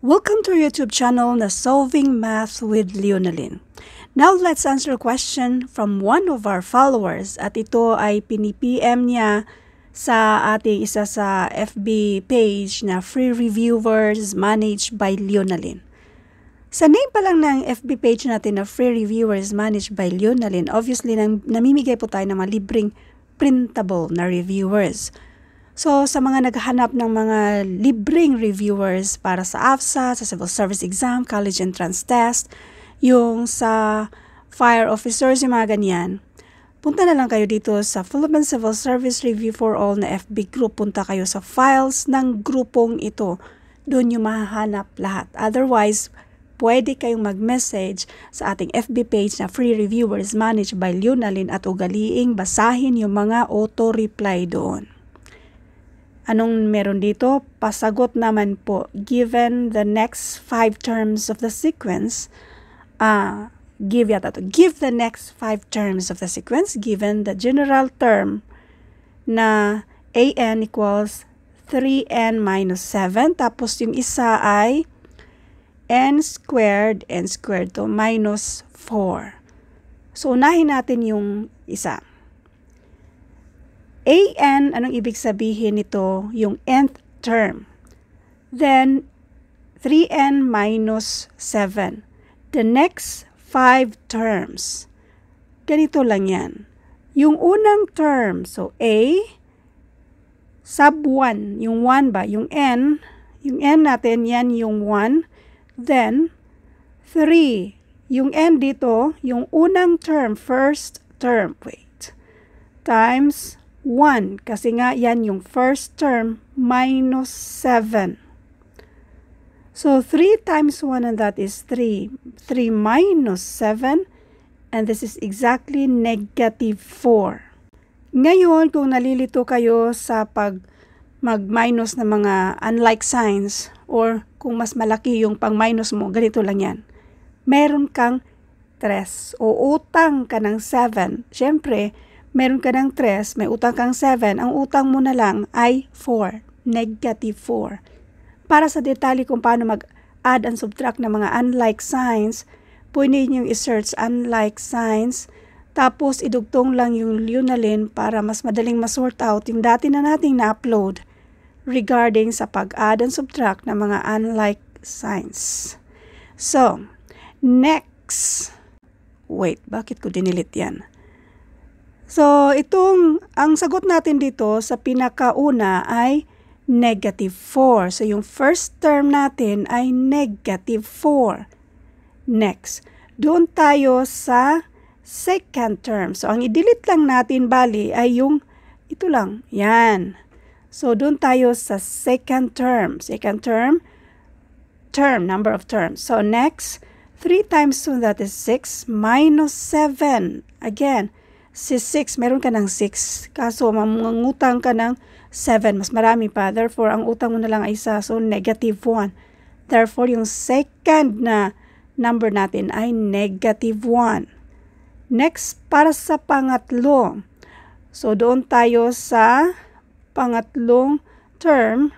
Welcome to our YouTube channel na Solving Math with Leonaline. Now let's answer a question from one of our followers at ito ay pinipm niya sa ating isa sa FB page na Free Reviewers Managed by Leonaline. Sa name pa lang ng FB page natin na Free Reviewers Managed by Leonaline, obviously nam namimigay po tayo ng mga libreng printable na reviewers. So, sa mga naghahanap ng mga libreng reviewers para sa AFSA, sa Civil Service Exam, College Entrance Test, yung sa fire officers, yung mga ganyan, punta na lang kayo dito sa Philippine Civil Service Review for All na FB group. Punta kayo sa files ng grupong ito. Doon yung mahahanap lahat. Otherwise, pwede kayong mag-message sa ating FB page na Free Reviewers managed by Leonalyn at ugaliing basahin yung mga auto-reply doon. Anong meron dito? Pasagot naman po. Given the next five terms of the sequence, ah, uh, give yata to. Give the next five terms of the sequence given the general term na an equals 3n minus 7. Tapos yung isa ay n squared, n squared to minus 4. So, unahin natin yung isa. AN, anong ibig sabihin nito? Yung nth term. Then, 3n minus 7. The next 5 terms. Ganito lang yan. Yung unang term, so A, sub 1, yung 1 ba? Yung n, yung n natin, yan yung 1. Then, 3. Yung n dito, yung unang term, first term, wait, times 1 kasi nga yan yung first term minus 7. So 3 times 1 and that is 3. 3 minus 7 and this is exactly negative 4. Ngayon kung nalilito kayo sa pag mag-minus ng mga unlike signs or kung mas malaki yung pang-minus mo, ganito lang yan. Meron kang 3 o utang ka ng 7. Siyempre, meron ka ng 3, may utang kang 7, ang utang mo na lang ay 4, negative 4. Para sa detalye kung paano mag-add and subtract ng mga unlike signs, pwede niyong isearch unlike signs, tapos idugtong lang yung lunalin para mas madaling masort out yung dati na nating na-upload regarding sa pag-add and subtract ng mga unlike signs. So, next, wait, bakit ko dinilit yan? So, itong, ang sagot natin dito sa pinakauna ay negative 4. So, yung first term natin ay negative 4. Next, doon tayo sa second term. So, ang i-delete lang natin, bali, ay yung ito lang. Yan. So, doon tayo sa second term. Second term, term, number of terms. So, next, 3 times 2, that is 6, minus 7. Again, si 6, meron ka ng 6. Kaso, mangungutang ka ng 7. Mas marami pa. Therefore, ang utang mo na lang ay isa. So, negative 1. Therefore, yung second na number natin ay negative 1. Next, para sa pangatlo. So, doon tayo sa pangatlong term.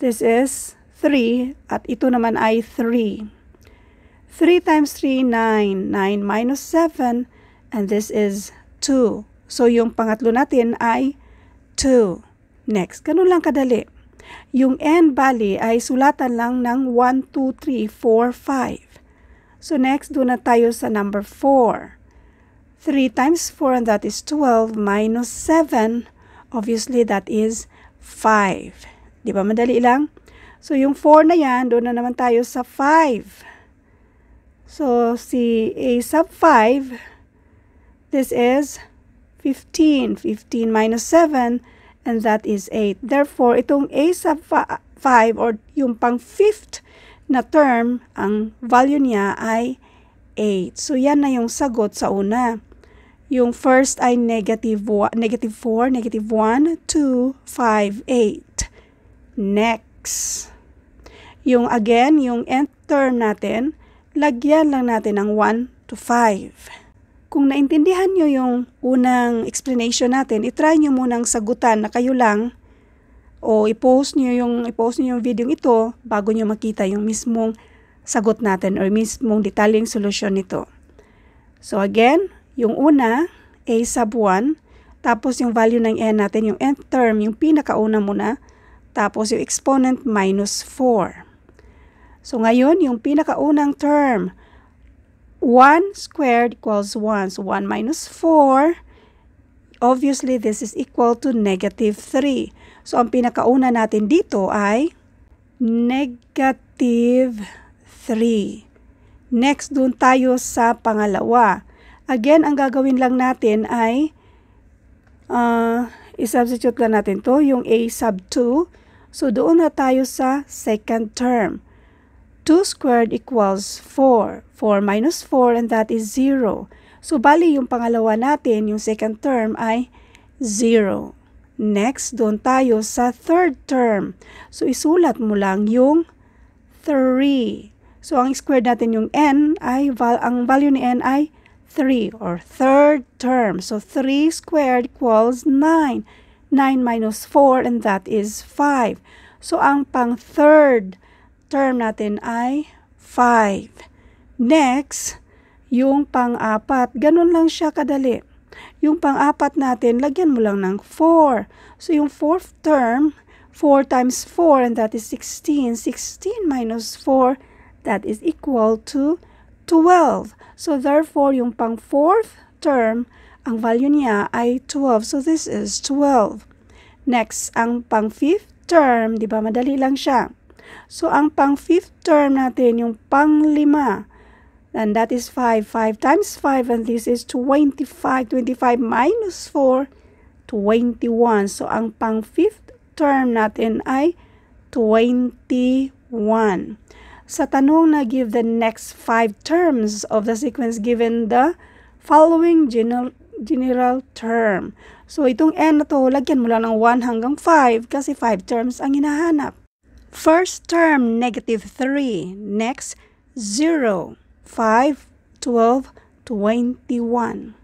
This is 3 at ito naman ay 3. 3 times 3, 9. 9 minus 7 And this is 2. So, yung pangatlo natin ay 2. Next, ganun lang kadali. Yung n, bali, ay sulatan lang ng 1, 2, 3, 4, 5. So, next, doon na tayo sa number 4. 3 times 4, and that is 12, minus 7. Obviously, that is 5. Di ba? Madali lang. So, yung 4 na yan, doon na naman tayo sa 5. So, si a sub 5 This is 15. 15 minus 7, and that is 8. Therefore, itong a sub 5 or yung pang fifth na term, ang value niya ay 8. So, yan na yung sagot sa una. Yung first ay negative, negative 4, negative 1, 2, 5, 8. Next. Yung again, yung nth term natin, lagyan lang natin ng 1 to 5. Kung naintindihan nyo yung unang explanation natin, itry nyo munang sagutan na kayo lang o i-post nyo yung, i-post nyo yung video ito bago nyo makita yung mismong sagot natin or mismong detalyeng solusyon nito. So again, yung una, A sub 1, tapos yung value ng n natin, yung nth term, yung pinakauna muna, tapos yung exponent minus 4. So ngayon, yung pinakaunang term, 1 squared equals 1. So 1 minus 4, obviously this is equal to negative 3. So ang pinakauna natin dito ay negative 3. Next, dun tayo sa pangalawa. Again, ang gagawin lang natin ay uh, isubstitute lang natin to yung a sub 2. So, doon na tayo sa second term. 2 squared equals 4. 4 minus 4 and that is 0. So, bali yung pangalawa natin, yung second term ay 0. Next, doon tayo sa third term. So, isulat mo lang yung 3. So, ang squared natin yung n ay, val ang value ni n ay 3 or third term. So, 3 squared equals 9. 9 minus 4 and that is 5. So, ang pang third term natin ay 5. Next, yung pang-apat. Ganun lang siya kadali. Yung pang-apat natin, lagyan mo lang ng 4. So, yung fourth term, 4 times 4, and that is 16. 16 minus 4, that is equal to 12. So, therefore, yung pang-fourth term, ang value niya ay 12. So, this is 12. Next, ang pang-fifth term, di ba, madali lang siya. So, ang pang-fifth term natin, yung pang-lima, and that is 5. 5 times 5, and this is 25. 25 minus 4, 21. So, ang pang-fifth term natin ay 21. Sa tanong na give the next 5 terms of the sequence given the following general, general term. So, itong n na to, lagyan mo lang ng 1 hanggang 5 kasi 5 terms ang hinahanap. First term, negative 3. Next, 0, 5, 12, 21.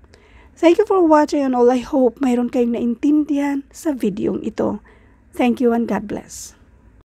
Thank you for watching and all I hope mayroon kayong naintindihan sa videong ito. Thank you and God bless.